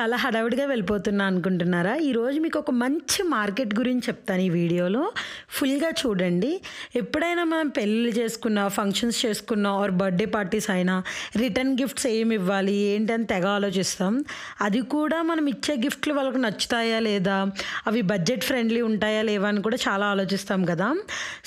చాలా హడావిడిగా వెళ్ళిపోతున్నా అనుకుంటున్నారా ఈరోజు మీకు ఒక మంచి మార్కెట్ గురించి చెప్తాను ఈ వీడియోలో ఫుల్గా చూడండి ఎప్పుడైనా మనం పెళ్ళిళ్ళు చేసుకున్నా ఫంక్షన్స్ చేసుకున్నా ఆర్ బర్త్డే పార్టీస్ అయినా రిటర్న్ గిఫ్ట్స్ ఏమి ఇవ్వాలి ఏంటని తెగ ఆలోచిస్తాం అది కూడా మనం ఇచ్చే గిఫ్ట్లు వాళ్ళకు నచ్చుతాయా లేదా అవి బడ్జెట్ ఫ్రెండ్లీ ఉంటాయా లేవా అని కూడా చాలా ఆలోచిస్తాం కదా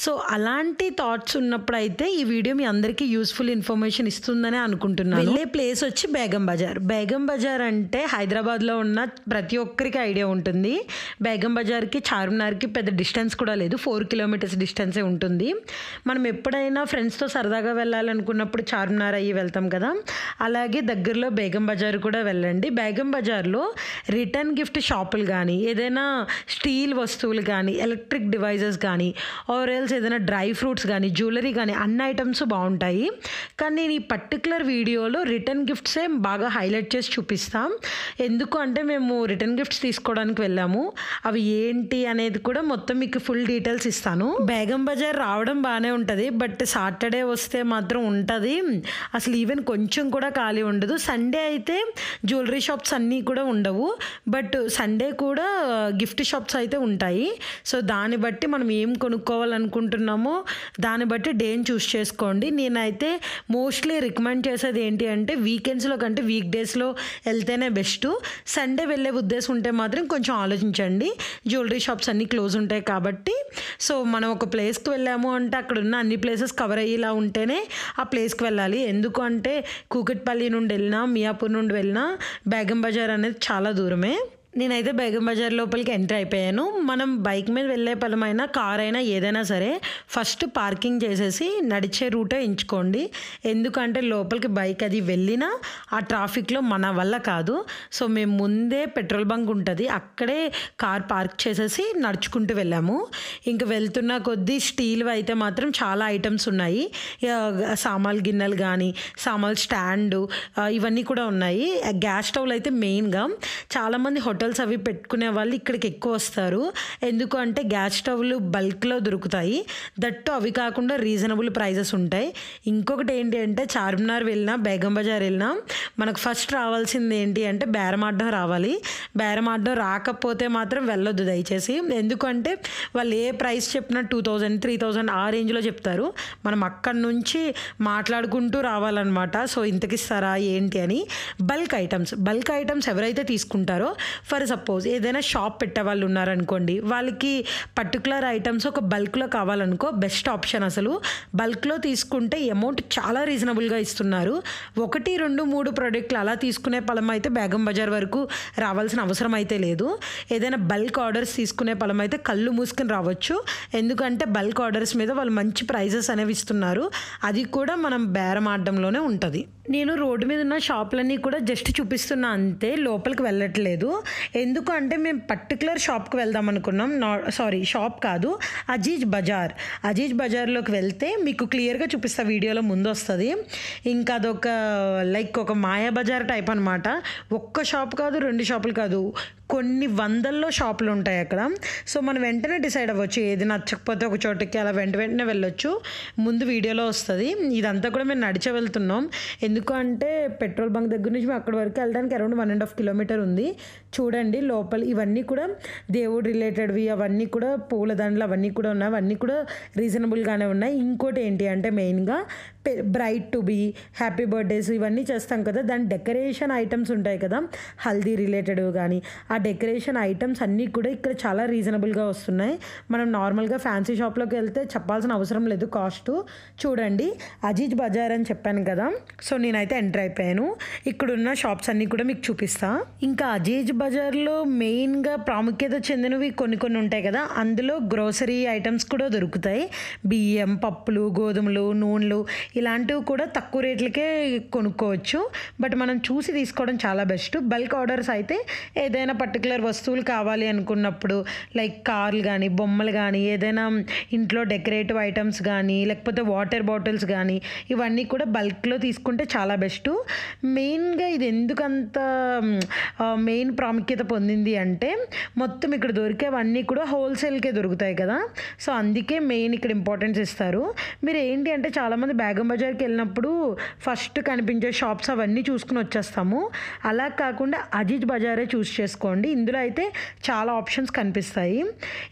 సో అలాంటి థాట్స్ ఉన్నప్పుడు అయితే ఈ వీడియో మీ అందరికీ యూస్ఫుల్ ఇన్ఫర్మేషన్ ఇస్తుందని అనుకుంటున్నాను వెళ్ళే ప్లేస్ వచ్చి బేగం బజార్ బేగం బజార్ అంటే హైదరాబాద్ హైదరాబాద్లో ఉన్న ప్రతి ఒక్కరికి ఐడియా ఉంటుంది బేగం బజార్కి చార్మినార్కి పెద్ద డిస్టెన్స్ కూడా లేదు ఫోర్ కిలోమీటర్స్ డిస్టెన్సే ఉంటుంది మనం ఎప్పుడైనా ఫ్రెండ్స్తో సరదాగా వెళ్ళాలనుకున్నప్పుడు చార్మినార్ అయ్యి వెళ్తాం కదా అలాగే దగ్గరలో బేగం బజార్ కూడా వెళ్ళండి బేగం బజార్లో రిటర్న్ గిఫ్ట్ షాపులు కానీ ఏదైనా స్టీల్ వస్తువులు కానీ ఎలక్ట్రిక్ డివైజెస్ కానీ ఆర్ ఎల్స్ ఏదైనా డ్రై ఫ్రూట్స్ కానీ జ్యువెలరీ కానీ అన్ని ఐటమ్స్ బాగుంటాయి కానీ నేను ఈ పర్టికులర్ వీడియోలో రిటర్న్ గిఫ్ట్సే బాగా హైలైట్ చేసి చూపిస్తాం ఎందుకు అంటే మేము రిటర్న్ గిఫ్ట్స్ తీసుకోవడానికి వెళ్ళాము అవి ఏంటి అనేది కూడా మొత్తం మీకు ఫుల్ డీటెయిల్స్ ఇస్తాను బేగం బజార్ రావడం బాగానే ఉంటుంది బట్ సాటర్డే వస్తే మాత్రం ఉంటుంది అసలు ఈవెన్ కొంచెం కూడా ఖాళీ ఉండదు సండే అయితే జ్యువెలరీ షాప్స్ అన్నీ కూడా ఉండవు బట్ సండే కూడా గిఫ్ట్ షాప్స్ అయితే ఉంటాయి సో దాన్ని బట్టి మనం ఏం కొనుక్కోవాలనుకుంటున్నామో దాన్ని బట్టి డేని చూస్ చేసుకోండి నేనైతే మోస్ట్లీ రికమెండ్ చేసేది ఏంటి అంటే వీకెండ్స్లో కంటే వీక్ డేస్లో వెళ్తేనే బెస్ట్ సండే వెళ్ళే ఉద్దేశం ఉంటే మాత్రం కొంచెం ఆలోచించండి జ్యువెలరీ షాప్స్ అన్నీ క్లోజ్ ఉంటాయి కాబట్టి సో మనం ఒక ప్లేస్కి వెళ్ళాము అంటే అక్కడ ఉన్న అన్ని ప్లేసెస్ కవర్ అయ్యేలా ఉంటేనే ఆ ప్లేస్కి వెళ్ళాలి ఎందుకు అంటే కూకట్పల్లి నుండి వెళ్ళినా మియాపూర్ నుండి వెళ్ళినా బేగం బజార్ అనేది చాలా దూరమే నేనైతే బేగం బజార్ లోపలికి ఎంటర్ అయిపోయాను మనం బైక్ మీద వెళ్ళే పలమైనా కార్ అయినా ఏదైనా సరే ఫస్ట్ పార్కింగ్ చేసేసి నడిచే రూటే ఎంచుకోండి ఎందుకంటే లోపలికి బైక్ అది వెళ్ళినా ఆ ట్రాఫిక్లో మన వల్ల కాదు సో మేము ముందే పెట్రోల్ బంక్ ఉంటుంది అక్కడే కార్ పార్క్ చేసేసి నడుచుకుంటూ వెళ్ళాము ఇంక వెళ్తున్న కొద్దీ స్టీల్ అయితే మాత్రం చాలా ఐటమ్స్ ఉన్నాయి సామాన్ గిన్నెలు కానీ సామాన్ స్టాండు ఇవన్నీ కూడా ఉన్నాయి గ్యాస్ స్టవ్లు అయితే మెయిన్గా చాలామంది హోటల్ హోటల్స్ అవి పెట్టుకునే వాళ్ళు ఇక్కడికి ఎక్కువ వస్తారు ఎందుకు అంటే గ్యాస్ స్టవ్లు బల్క్లో దొరుకుతాయి దట్టు అవి కాకుండా రీజనబుల్ ప్రైజెస్ ఉంటాయి ఇంకొకటి ఏంటి అంటే చార్మినార్ వెళ్ళినా బేగం బజార్ వెళ్ళినా మనకు ఫస్ట్ రావాల్సింది ఏంటి అంటే బేరమాడ్డం రావాలి బేరమాడ్డం రాకపోతే మాత్రం వెళ్ళొద్దు దయచేసి ఎందుకంటే వాళ్ళు ఏ ప్రైస్ చెప్పినా టూ థౌజండ్ త్రీ థౌజండ్ ఆ రేంజ్లో చెప్తారు మనం అక్కడి నుంచి మాట్లాడుకుంటూ రావాలన్నమాట సో ఇంతకిస్తారా ఏంటి అని బల్క్ ఐటమ్స్ బల్క్ ఐటమ్స్ ఎవరైతే తీసుకుంటారో ఫర్ సపోజ్ ఏదైనా షాప్ పెట్టే వాళ్ళు ఉన్నారనుకోండి వాళ్ళకి పర్టికులర్ ఐటమ్స్ ఒక బల్క్లో కావాలనుకో బెస్ట్ ఆప్షన్ అసలు బల్క్లో తీసుకుంటే అమౌంట్ చాలా రీజనబుల్గా ఇస్తున్నారు ఒకటి రెండు మూడు ప్రోడక్ట్లు అలా తీసుకునే పలం అయితే బేగం బజార్ వరకు రావాల్సిన అవసరం అయితే లేదు ఏదైనా బల్క్ ఆర్డర్స్ తీసుకునే పలం అయితే కళ్ళు మూసుకుని రావచ్చు ఎందుకంటే బల్క్ ఆర్డర్స్ మీద వాళ్ళు మంచి ప్రైజెస్ అనేవి ఇస్తున్నారు అది కూడా మనం బేరం ఆడడంలోనే ఉంటుంది నేను రోడ్డు మీద ఉన్న షాపులన్నీ కూడా జస్ట్ చూపిస్తున్నా అంతే లోపలికి వెళ్ళట్లేదు ఎందుకు అంటే మేము పర్టికులర్ షాప్కి వెళ్దాం అనుకున్నాం నా సారీ షాప్ కాదు అజీజ్ బజార్ అజీజ్ బజార్లోకి వెళ్తే మీకు క్లియర్గా చూపిస్తా వీడియోలో ముందు వస్తుంది ఇంకా అదొక లైక్ ఒక మాయా బజార్ టైప్ అనమాట ఒక్క షాప్ కాదు రెండు షాపులు కాదు కొన్ని వందల్లో షాపులు ఉంటాయి అక్కడ సో మనం వెంటనే డిసైడ్ అవ్వచ్చు ఏది నచ్చకపోతే ఒక చోటుకి అలా వెంట వెంటనే వెళ్ళొచ్చు ముందు వీడియోలో వస్తుంది ఇదంతా కూడా మేము నడిచ వెళ్తున్నాం ఎందుకంటే పెట్రోల్ బంక్ దగ్గర నుంచి మేము అక్కడి వరకు వెళ్ళడానికి around one and half kilometre ఉంది చూడండి లోపల ఇవన్నీ కూడా దేవుడు రిలేటెడ్వి అవన్నీ కూడా పూలదండలు అవన్నీ కూడా ఉన్నాయి అవన్నీ కూడా రీజనబుల్గానే ఉన్నాయి ఇంకోటి ఏంటి అంటే మెయిన్గా bright to be happy birthdays ఇవన్నీ చేస్తాం కదా దాని డెకరేషన్ ఐటమ్స్ ఉంటాయి కదా హల్దీ రిలేటెడ్ కానీ ఆ డెకరేషన్ ఐటమ్స్ అన్నీ కూడా ఇక్కడ చాలా రీజనబుల్గా వస్తున్నాయి మనం నార్మల్గా ఫ్యాన్సీ షాప్లోకి వెళ్తే చెప్పాల్సిన అవసరం లేదు కాస్ట్ చూడండి అజీజ్ బజార్ అని చెప్పాను కదా సో నేనైతే ఎంటర్ అయిపోయాను ఇక్కడున్న షాప్స్ అన్నీ కూడా మీకు చూపిస్తా ఇంకా అజీజ్ బజార్లో మెయిన్గా ప్రాముఖ్యత చెందినవి కొన్ని కొన్ని ఉంటాయి కదా అందులో గ్రోసరీ ఐటమ్స్ కూడా దొరుకుతాయి బియ్యం పప్పులు గోధుమలు నూనెలు ఇలాంటివి కూడా తక్కువ రేట్లకే కొనుక్కోవచ్చు బట్ మనం చూసి తీసుకోవడం చాలా బెస్ట్ బల్క్ ఆర్డర్స్ అయితే ఏదైనా పర్టికులర్ వస్తువులు కావాలి అనుకున్నప్పుడు లైక్ కార్లు కానీ బొమ్మలు కానీ ఏదైనా ఇంట్లో డెకరేటివ్ ఐటమ్స్ కానీ లేకపోతే వాటర్ బాటిల్స్ కానీ ఇవన్నీ కూడా బల్క్లో తీసుకుంటే చాలా బెస్ట్ మెయిన్గా ఇది ఎందుకంత మెయిన్ ప్రాముఖ్యత పొందింది అంటే మొత్తం ఇక్కడ దొరికేవన్నీ కూడా హోల్సేల్కే దొరుకుతాయి కదా సో అందుకే మెయిన్ ఇక్కడ ఇంపార్టెన్స్ ఇస్తారు మీరు ఏంటి అంటే చాలామంది బేగం బజార్కి వెళ్ళినప్పుడు ఫస్ట్ కనిపించే షాప్స్ అవన్నీ చూసుకుని వచ్చేస్తాము అలా కాకుండా అజిత్ బజారే చూస్ చేసుకోండి చేసుకోండి ఇందులో అయితే చాలా ఆప్షన్స్ కనిపిస్తాయి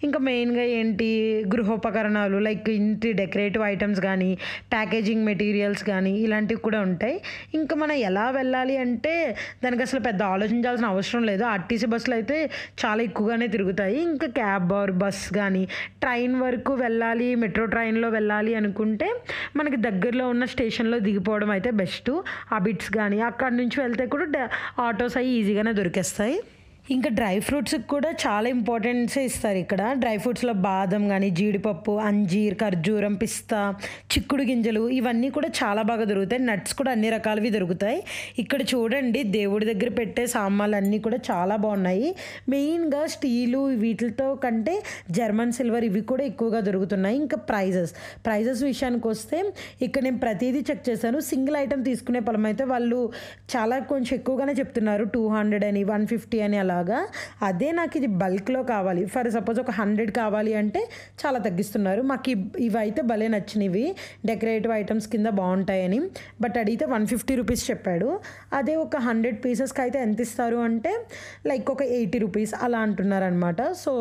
ఇంకా మెయిన్గా ఏంటి గృహోపకరణాలు లైక్ ఇంటి డెకరేటివ్ ఐటమ్స్ కానీ ప్యాకేజింగ్ మెటీరియల్స్ కానీ ఇలాంటివి కూడా ఉంటాయి ఇంకా మనం ఎలా వెళ్ళాలి అంటే దానికి అసలు పెద్ద ఆలోచించాల్సిన అవసరం లేదు ఆర్టీసీ బస్సులు అయితే చాలా ఎక్కువగానే తిరుగుతాయి ఇంకా క్యాబ్ ఆర్ బస్ కానీ ట్రైన్ వరకు వెళ్ళాలి మెట్రో ట్రైన్లో వెళ్ళాలి అనుకుంటే మనకి దగ్గరలో ఉన్న స్టేషన్లో దిగిపోవడం అయితే బెస్ట్ ఆ బిట్స్ కానీ అక్కడి నుంచి వెళ్తే కూడా ఆటోస్ అవి ఈజీగానే దొరికేస్తాయి ఇంకా డ్రై ఫ్రూట్స్కి కూడా చాలా ఇంపార్టెన్స్ ఇస్తారు ఇక్కడ డ్రై ఫ్రూట్స్లో బాదం కానీ జీడిపప్పు అంజీర్ ఖర్జూరం పిస్తా చిక్కుడు గింజలు ఇవన్నీ కూడా చాలా బాగా దొరుకుతాయి నట్స్ కూడా అన్ని రకాలవి దొరుకుతాయి ఇక్కడ చూడండి దేవుడి దగ్గర పెట్టే సామాన్లు అన్నీ కూడా చాలా బాగున్నాయి మెయిన్గా స్టీలు వీటితో కంటే జర్మన్ సిల్వర్ ఇవి కూడా ఎక్కువగా దొరుకుతున్నాయి ఇంకా ప్రైజెస్ ప్రైజెస్ విషయానికి వస్తే ఇక్కడ నేను ప్రతిదీ చెక్ చేశాను సింగిల్ ఐటెం తీసుకునే పరమైతే వాళ్ళు చాలా కొంచెం ఎక్కువగానే చెప్తున్నారు టూ హండ్రెడ్ అని వన్ ఫిఫ్టీ అని అలా లాగా అదే నాకు ఇది బల్క్లో కావాలి ఫర్ సపోజ్ ఒక హండ్రెడ్ కావాలి అంటే చాలా తగ్గిస్తున్నారు మాకు ఇవైతే భలే నచ్చినవి డెకరేటివ్ ఐటమ్స్ కింద బాగుంటాయని బట్ అడిగితే వన్ ఫిఫ్టీ రూపీస్ చెప్పాడు అదే ఒక హండ్రెడ్ పీసెస్కి అయితే ఎంత ఇస్తారు అంటే లైక్ ఒక ఎయిటీ రూపీస్ అలా అంటున్నారనమాట సో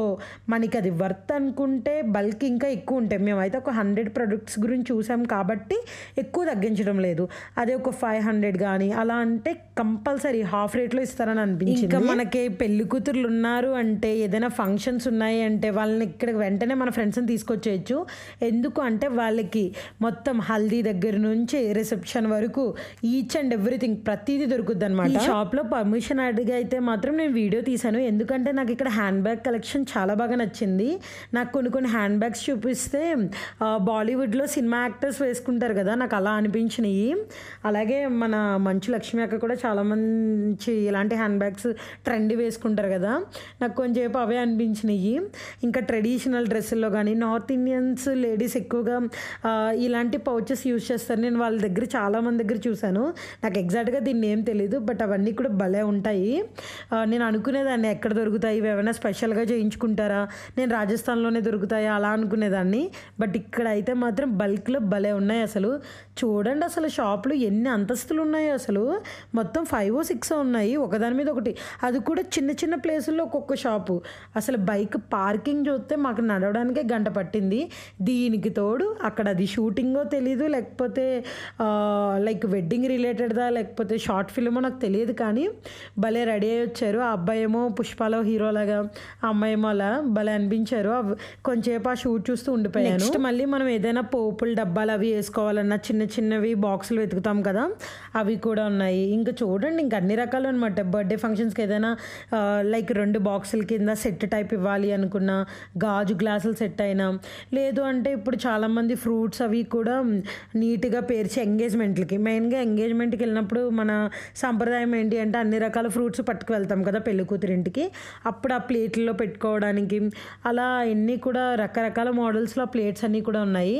మనకి అది వర్త్ అనుకుంటే బల్క్ ఇంకా ఎక్కువ ఉంటాయి మేమైతే ఒక హండ్రెడ్ ప్రొడక్ట్స్ గురించి చూసాం కాబట్టి ఎక్కువ తగ్గించడం లేదు అదే ఒక ఫైవ్ హండ్రెడ్ కానీ అలా అంటే కంపల్సరీ హాఫ్ రేట్లో ఇస్తారని అనిపించింది ఇంకా మనకి పెళ్లి కూతురులు ఉన్నారు అంటే ఏదైనా ఫంక్షన్స్ ఉన్నాయి అంటే వాళ్ళని ఇక్కడ వెంటనే మన ఫ్రెండ్స్ని తీసుకొచ్చేయచ్చు ఎందుకు అంటే వాళ్ళకి మొత్తం హల్దీ దగ్గర నుంచి రిసెప్షన్ వరకు ఈచ్ అండ్ ఎవ్రీథింగ్ ప్రతిదీ దొరుకుద్ది అనమాట షాప్లో పర్మిషన్ అడిగి అయితే మాత్రం నేను వీడియో తీశాను ఎందుకంటే నాకు ఇక్కడ హ్యాండ్ బ్యాగ్ కలెక్షన్ చాలా బాగా నచ్చింది నాకు కొన్ని కొన్ని హ్యాండ్ బ్యాగ్స్ చూపిస్తే బాలీవుడ్లో సినిమా యాక్టర్స్ వేసుకుంటారు కదా నాకు అలా అనిపించినాయి అలాగే మన మంచు లక్ష్మి అక్క కూడా చాలా మంచి ఇలాంటి హ్యాండ్ బ్యాగ్స్ ట్రెండ్ వేసి చేసుకుంటారు కదా నాకు కొంచెంసేపు అవే అనిపించినాయి ఇంకా ట్రెడిషనల్ డ్రెస్సుల్లో కానీ నార్త్ ఇండియన్స్ లేడీస్ ఎక్కువగా ఇలాంటి పౌచెస్ యూజ్ చేస్తారు నేను వాళ్ళ దగ్గర చాలామంది దగ్గర చూశాను నాకు ఎగ్జాక్ట్గా దీన్ని ఏం తెలియదు బట్ అవన్నీ కూడా భలే ఉంటాయి నేను అనుకునేదాన్ని ఎక్కడ దొరుకుతాయి ఏమైనా స్పెషల్గా చేయించుకుంటారా నేను రాజస్థాన్లోనే దొరుకుతాయా అలా అనుకునేదాన్ని బట్ ఇక్కడ అయితే మాత్రం బల్క్లో భలే ఉన్నాయి అసలు చూడండి అసలు షాప్లు ఎన్ని అంతస్తులు ఉన్నాయో అసలు మొత్తం ఫైవ్ సిక్స్ ఉన్నాయి ఒకదాని మీద ఒకటి అది కూడా చిన్న చిన్న ప్లేసుల్లో ఒక్కొక్క షాపు అసలు బైక్ పార్కింగ్ చూస్తే మాకు నడవడానికే గంట పట్టింది దీనికి తోడు అక్కడ అది షూటింగో తెలీదు లేకపోతే లైక్ వెడ్డింగ్ రిలేటెడ్దా లేకపోతే షార్ట్ ఫిల్మో నాకు తెలియదు కానీ భలే రెడీ అయ్యి వచ్చారు ఆ అబ్బాయి ఏమో పుష్పాలో హీరోలాగా అమ్మాయి ఏమో అలా భలే అనిపించారు కొంచెంసేపు ఆ షూట్ చూస్తూ ఉండిపోయాను నెక్స్ట్ మళ్ళీ మనం ఏదైనా పోపులు డబ్బాలు అవి వేసుకోవాలన్నా చిన్న చిన్నవి బాక్సులు వెతుకుతాం కదా అవి కూడా ఉన్నాయి ఇంకా చూడండి ఇంక అన్ని రకాలు అనమాట బర్త్డే ఫంక్షన్స్కి ఏదైనా లైక్ రెండు బాక్సుల కింద సెట్ టైప్ ఇవ్వాలి అనుకున్న గాజు గ్లాసులు సెట్ అయినా లేదు అంటే ఇప్పుడు చాలామంది ఫ్రూట్స్ అవి కూడా నీట్గా పేర్చి ఎంగేజ్మెంట్లకి మెయిన్గా ఎంగేజ్మెంట్కి వెళ్ళినప్పుడు మన సాంప్రదాయం ఏంటి అంటే అన్ని రకాల ఫ్రూట్స్ పట్టుకు వెళ్తాం కదా పెళ్ళికూతురింటికి కూతురింటికి అప్పుడు ఆ ప్లేట్లలో పెట్టుకోవడానికి అలా ఎన్ని కూడా రకరకాల మోడల్స్లో ఆ ప్లేట్స్ అన్నీ కూడా ఉన్నాయి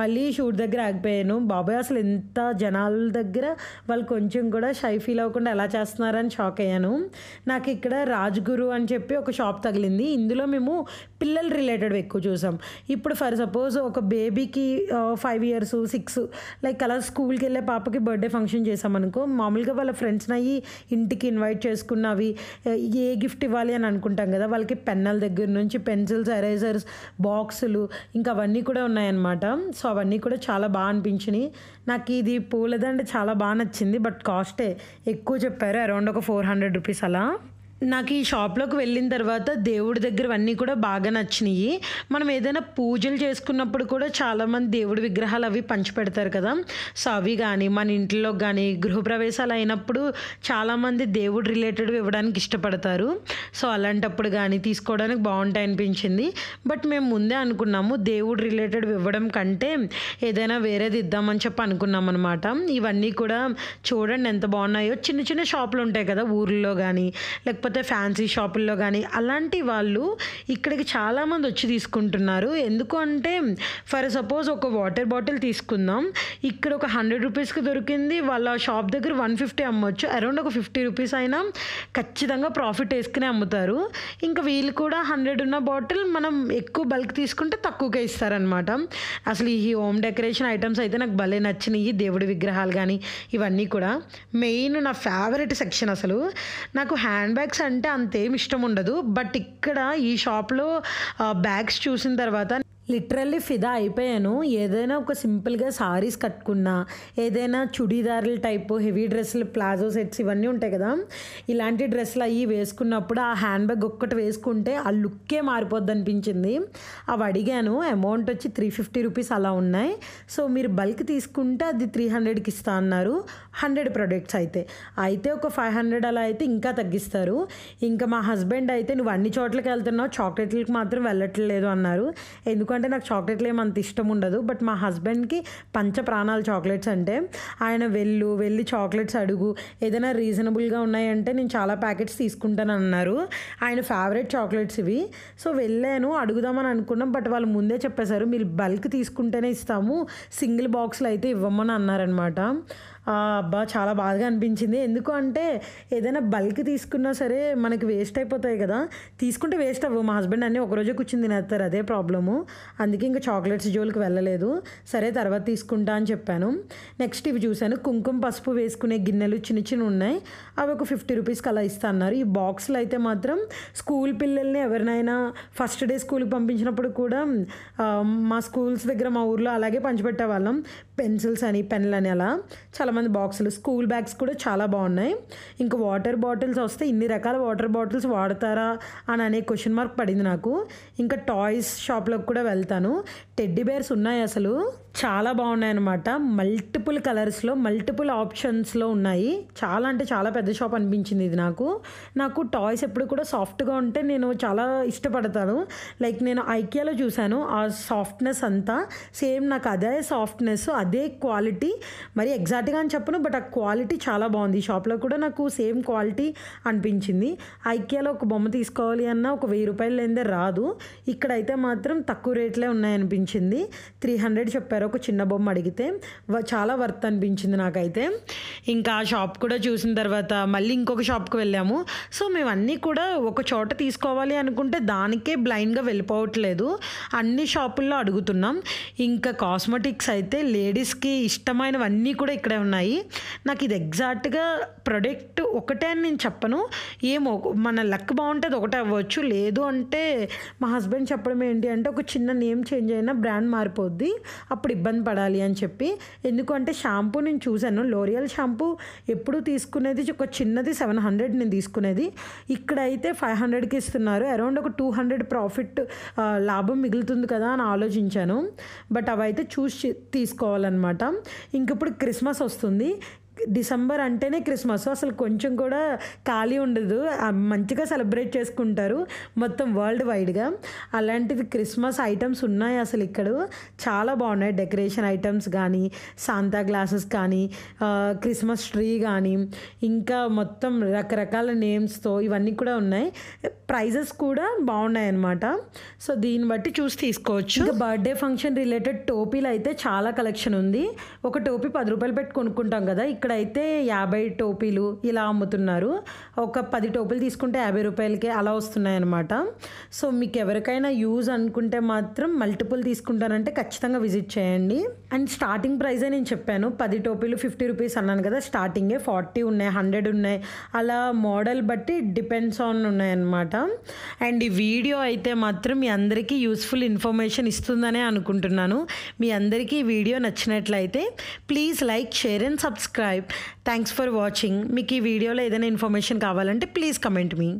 మళ్ళీ షూట్ దగ్గర ఆగిపోయాను బాబాయ్ అసలు ఎంత జనాల దగ్గర వాళ్ళు కొంచెం కూడా షై ఫీల్ అవ్వకుండా ఎలా చేస్తున్నారని షాక్ అయ్యాను నాకు ఇక్కడ ఇక్కడ రాజ్గురు అని చెప్పి ఒక షాప్ తగిలింది ఇందులో మేము పిల్లల రిలేటెడ్ ఎక్కువ చూసాం ఇప్పుడు ఫర్ సపోజ్ ఒక బేబీకి ఫైవ్ ఇయర్స్ సిక్స్ లైక్ అలా స్కూల్కి వెళ్ళే పాపకి బర్త్డే ఫంక్షన్ చేసామనుకో మామూలుగా వాళ్ళ ఫ్రెండ్స్ని అయ్యి ఇంటికి ఇన్వైట్ చేసుకున్నవి ఏ గిఫ్ట్ ఇవ్వాలి అని అనుకుంటాం కదా వాళ్ళకి పెన్నల దగ్గర నుంచి పెన్సిల్స్ ఎరేజర్స్ బాక్సులు ఇంకా అవన్నీ కూడా ఉన్నాయన్నమాట సో అవన్నీ కూడా చాలా బాగా అనిపించినాయి నాకు ఇది పూలదండ చాలా బాగా నచ్చింది బట్ కాస్టే ఎక్కువ చెప్పారు అరౌండ్ ఒక ఫోర్ హండ్రెడ్ రూపీస్ అలా నాకు ఈ షాప్లోకి వెళ్ళిన తర్వాత దేవుడి అన్నీ కూడా బాగా నచ్చినాయి మనం ఏదైనా పూజలు చేసుకున్నప్పుడు కూడా చాలామంది దేవుడి విగ్రహాలు అవి పంచిపెడతారు కదా సో అవి కానీ మన ఇంట్లో కానీ గృహప్రవేశాలు అయినప్పుడు చాలామంది దేవుడు రిలేటెడ్ ఇవ్వడానికి ఇష్టపడతారు సో అలాంటప్పుడు కానీ తీసుకోవడానికి బాగుంటాయి అనిపించింది బట్ మేము ముందే అనుకున్నాము దేవుడు రిలేటెడ్ ఇవ్వడం కంటే ఏదైనా వేరేది ఇద్దామని చెప్పి అనుకున్నాం అనమాట ఇవన్నీ కూడా చూడండి ఎంత బాగున్నాయో చిన్న చిన్న షాపులు ఉంటాయి కదా ఊర్లో కానీ లేకపోతే లేకపోతే ఫ్యాన్సీ షాపుల్లో కానీ అలాంటి వాళ్ళు ఇక్కడికి చాలామంది వచ్చి తీసుకుంటున్నారు ఎందుకు అంటే ఫర్ సపోజ్ ఒక వాటర్ బాటిల్ తీసుకుందాం ఇక్కడ ఒక హండ్రెడ్ రూపీస్కి దొరికింది వాళ్ళ షాప్ దగ్గర వన్ ఫిఫ్టీ అమ్మవచ్చు అరౌండ్ ఒక ఫిఫ్టీ రూపీస్ అయినా ఖచ్చితంగా ప్రాఫిట్ వేసుకునే అమ్ముతారు ఇంకా వీళ్ళు కూడా హండ్రెడ్ ఉన్న బాటిల్ మనం ఎక్కువ బల్క్ తీసుకుంటే తక్కువకే ఇస్తారనమాట అసలు ఈ హోమ్ డెకరేషన్ ఐటమ్స్ అయితే నాకు భలే నచ్చినాయి దేవుడి విగ్రహాలు కానీ ఇవన్నీ కూడా మెయిన్ నా ఫేవరెట్ సెక్షన్ అసలు నాకు హ్యాండ్ బ్యాగ్స్ అంటే అంతేం ఇష్టం ఉండదు బట్ ఇక్కడ ఈ షాప్లో బ్యాగ్స్ చూసిన తర్వాత లిటరల్లీ ఫిదా అయిపోయాను ఏదైనా ఒక సింపుల్గా సారీస్ కట్టుకున్నా ఏదైనా చుడీదార్లు టైపు హెవీ డ్రెస్సులు ప్లాజో సెట్స్ ఇవన్నీ ఉంటాయి కదా ఇలాంటి డ్రెస్సులు అవి వేసుకున్నప్పుడు ఆ హ్యాండ్ బ్యాగ్ ఒక్కటి వేసుకుంటే ఆ లుక్కే మారిపోద్ది అనిపించింది అవి అడిగాను అమౌంట్ వచ్చి త్రీ ఫిఫ్టీ రూపీస్ అలా ఉన్నాయి సో మీరు బల్క్ తీసుకుంటే అది త్రీ హండ్రెడ్కి ఇస్తా అన్నారు హండ్రెడ్ ప్రొడక్ట్స్ అయితే అయితే ఒక ఫైవ్ హండ్రెడ్ అలా అయితే ఇంకా తగ్గిస్తారు ఇంకా మా హస్బెండ్ అయితే నువ్వు అన్ని చోట్లకి వెళ్తున్నావు చాక్లెట్లకు మాత్రం వెళ్ళట్లేదు అన్నారు ఎందుకు ఎందుకంటే నాకు చాక్లెట్లు ఏమి అంత ఇష్టం ఉండదు బట్ మా హస్బెండ్కి పంచ ప్రాణాలు చాక్లెట్స్ అంటే ఆయన వెళ్ళు వెళ్ళి చాక్లెట్స్ అడుగు ఏదైనా రీజనబుల్గా ఉన్నాయంటే నేను చాలా ప్యాకెట్స్ తీసుకుంటాను అన్నారు ఆయన ఫేవరెట్ చాక్లెట్స్ ఇవి సో వెళ్ళాను అడుగుదామని అనుకున్నాం బట్ వాళ్ళు ముందే చెప్పేశారు మీరు బల్క్ తీసుకుంటేనే ఇస్తాము సింగిల్ బాక్స్లో అయితే ఇవ్వమని అన్నారనమాట అబ్బా చాలా బాధగా అనిపించింది ఎందుకు అంటే ఏదైనా బల్క్ తీసుకున్నా సరే మనకి వేస్ట్ అయిపోతాయి కదా తీసుకుంటే వేస్ట్ అవ్వు మా హస్బెండ్ అన్నీ ఒకరోజు కూర్చుని తినేస్తారు అదే ప్రాబ్లము అందుకే ఇంకా చాక్లెట్స్ జోలికి వెళ్ళలేదు సరే తర్వాత తీసుకుంటా అని చెప్పాను నెక్స్ట్ ఇవి చూశాను కుంకుమ పసుపు వేసుకునే గిన్నెలు చిన్న చిన్న ఉన్నాయి అవి ఒక ఫిఫ్టీ రూపీస్కి అలా ఇస్తా అన్నారు ఈ బాక్స్లో అయితే మాత్రం స్కూల్ పిల్లల్ని ఎవరినైనా ఫస్ట్ డే స్కూల్కి పంపించినప్పుడు కూడా మా స్కూల్స్ దగ్గర మా ఊర్లో అలాగే పంచిపెట్టే వాళ్ళం పెన్సిల్స్ అని పెన్లు అని అలా చాలా చాలామంది బాక్సులు స్కూల్ బ్యాగ్స్ కూడా చాలా బాగున్నాయి ఇంకా వాటర్ బాటిల్స్ వస్తే ఇన్ని రకాల వాటర్ బాటిల్స్ వాడతారా అని అనే క్వశ్చన్ మార్క్ పడింది నాకు ఇంకా టాయ్స్ షాప్లోకి కూడా వెళ్తాను టెడ్డీ బేర్స్ ఉన్నాయి అసలు చాలా బాగున్నాయి అనమాట మల్టిపుల్ కలర్స్లో మల్టిపుల్ ఆప్షన్స్లో ఉన్నాయి చాలా అంటే చాలా పెద్ద షాప్ అనిపించింది ఇది నాకు నాకు టాయ్స్ ఎప్పుడు కూడా సాఫ్ట్గా ఉంటే నేను చాలా ఇష్టపడతాను లైక్ నేను ఐకియాలో చూశాను ఆ సాఫ్ట్నెస్ అంతా సేమ్ నాకు అదే సాఫ్ట్నెస్ అదే క్వాలిటీ మరి ఎగ్జాక్ట్గా అని చెప్పను బట్ ఆ క్వాలిటీ చాలా బాగుంది ఈ షాప్లో కూడా నాకు సేమ్ క్వాలిటీ అనిపించింది ఐక్యాలో ఒక బొమ్మ తీసుకోవాలి అన్న ఒక వెయ్యి రూపాయలు లేదే రాదు ఇక్కడైతే మాత్రం తక్కువ రేట్లే ఉన్నాయనిపించింది త్రీ హండ్రెడ్ చెప్పారు ఒక చిన్న బొమ్మ అడిగితే చాలా వర్త్ అనిపించింది నాకైతే ఇంకా ఆ షాప్ కూడా చూసిన తర్వాత మళ్ళీ ఇంకొక షాప్కి వెళ్ళాము సో మేము అన్నీ కూడా ఒక చోట తీసుకోవాలి అనుకుంటే దానికే బ్లైండ్గా వెళ్ళిపోవట్లేదు అన్ని షాపుల్లో అడుగుతున్నాం ఇంకా కాస్మెటిక్స్ అయితే లేడీస్కి ఇష్టమైనవన్నీ కూడా ఇక్కడే ఉన్నాయి ఉన్నాయి నాకు ఇది ఎగ్జాక్ట్గా ప్రొడక్ట్ ఒకటే అని నేను చెప్పను ఏమో మన లక్ బాగుంటుంది ఒకటే అవ్వచ్చు లేదు అంటే మా హస్బెండ్ చెప్పడం ఏంటి అంటే ఒక చిన్న నేమ్ చేంజ్ అయినా బ్రాండ్ మారిపోద్ది అప్పుడు ఇబ్బంది పడాలి అని చెప్పి ఎందుకంటే షాంపూ నేను చూశాను లోరియల్ షాంపూ ఎప్పుడు తీసుకునేది ఒక చిన్నది సెవెన్ హండ్రెడ్ నేను తీసుకునేది ఇక్కడైతే ఫైవ్ హండ్రెడ్కి ఇస్తున్నారు అరౌండ్ ఒక టూ హండ్రెడ్ ప్రాఫిట్ లాభం మిగులుతుంది కదా అని ఆలోచించాను బట్ అవైతే చూసి తీసుకోవాలన్నమాట ఇంక ఇప్పుడు క్రిస్మస్ వస్తుంది వస్తుంది డిసెంబర్ అంటేనే క్రిస్మస్ అసలు కొంచెం కూడా ఖాళీ ఉండదు మంచిగా సెలబ్రేట్ చేసుకుంటారు మొత్తం వరల్డ్ వైడ్గా అలాంటిది క్రిస్మస్ ఐటమ్స్ ఉన్నాయి అసలు ఇక్కడ చాలా బాగున్నాయి డెకరేషన్ ఐటమ్స్ కానీ సాంతా గ్లాసెస్ కానీ క్రిస్మస్ ట్రీ కానీ ఇంకా మొత్తం రకరకాల నేమ్స్తో ఇవన్నీ కూడా ఉన్నాయి ప్రైజెస్ కూడా బాగున్నాయి అనమాట సో దీన్ని బట్టి చూసి తీసుకోవచ్చు ఇంకా బర్త్డే ఫంక్షన్ రిలేటెడ్ టోపీలు అయితే చాలా కలెక్షన్ ఉంది ఒక టోపీ పది రూపాయలు పెట్టి కొనుక్కుంటాం కదా అయితే యాభై టోపీలు ఇలా అమ్ముతున్నారు ఒక పది టోపీలు తీసుకుంటే యాభై రూపాయలకే అలా వస్తున్నాయన్నమాట సో మీకు ఎవరికైనా యూజ్ అనుకుంటే మాత్రం మల్టిపుల్ తీసుకుంటారంటే ఖచ్చితంగా విజిట్ చేయండి అండ్ స్టార్టింగ్ ప్రైజే నేను చెప్పాను పది టోపీలు ఫిఫ్టీ రూపీస్ అన్నాను కదా స్టార్టింగే ఫార్టీ ఉన్నాయి హండ్రెడ్ ఉన్నాయి అలా మోడల్ బట్టి డిపెండ్స్ ఆన్ ఉన్నాయన్నమాట అండ్ ఈ వీడియో అయితే మాత్రం మీ అందరికీ యూస్ఫుల్ ఇన్ఫర్మేషన్ ఇస్తుందనే అనుకుంటున్నాను మీ అందరికీ వీడియో నచ్చినట్లయితే please like share and subscribe subscribe thanks for watching మీకు ఈ వీడియోలో ఏదైనా ఇన్ఫర్మేషన్ కావాలంటే ప్లీజ్ కమెంట్ మీ